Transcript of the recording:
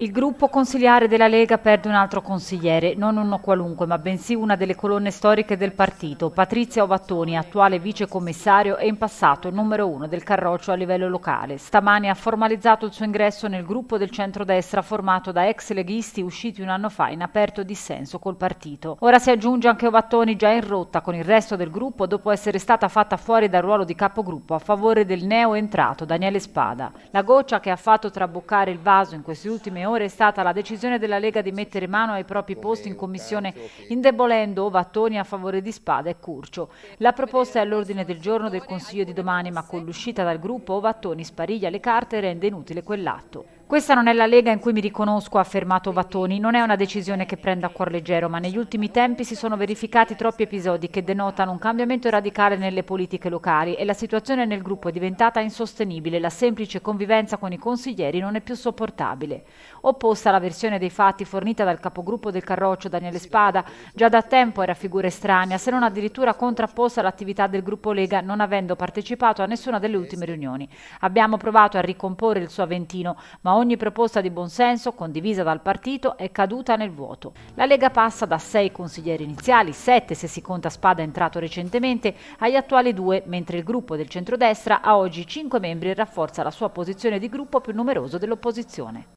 Il gruppo consigliare della Lega perde un altro consigliere, non uno qualunque, ma bensì una delle colonne storiche del partito, Patrizia Ovattoni, attuale vicecommissario e in passato numero uno del Carroccio a livello locale. Stamani ha formalizzato il suo ingresso nel gruppo del centrodestra formato da ex leghisti usciti un anno fa in aperto dissenso col partito. Ora si aggiunge anche Ovattoni già in rotta con il resto del gruppo dopo essere stata fatta fuori dal ruolo di capogruppo a favore del neo entrato Daniele Spada. La goccia che ha fatto traboccare il vaso in queste ultime ore ore è stata la decisione della Lega di mettere mano ai propri posti in commissione, indebolendo Ovattoni a favore di Spada e Curcio. La proposta è all'ordine del giorno del Consiglio di domani, ma con l'uscita dal gruppo Ovattoni spariglia le carte e rende inutile quell'atto. Questa non è la Lega in cui mi riconosco, ha affermato Vattoni. Non è una decisione che prenda a cuor leggero, ma negli ultimi tempi si sono verificati troppi episodi che denotano un cambiamento radicale nelle politiche locali e la situazione nel gruppo è diventata insostenibile. La semplice convivenza con i consiglieri non è più sopportabile. Opposta alla versione dei fatti fornita dal capogruppo del Carroccio Daniele Spada, già da tempo era figura estranea, se non addirittura contrapposta all'attività del gruppo Lega, non avendo partecipato a nessuna delle ultime riunioni. Abbiamo provato a ricomporre il suo Aventino, ma ogni proposta di buonsenso condivisa dal partito è caduta nel vuoto. La Lega passa da sei consiglieri iniziali, sette se si conta Spada entrato recentemente, agli attuali due, mentre il gruppo del centrodestra ha oggi cinque membri e rafforza la sua posizione di gruppo più numeroso dell'opposizione.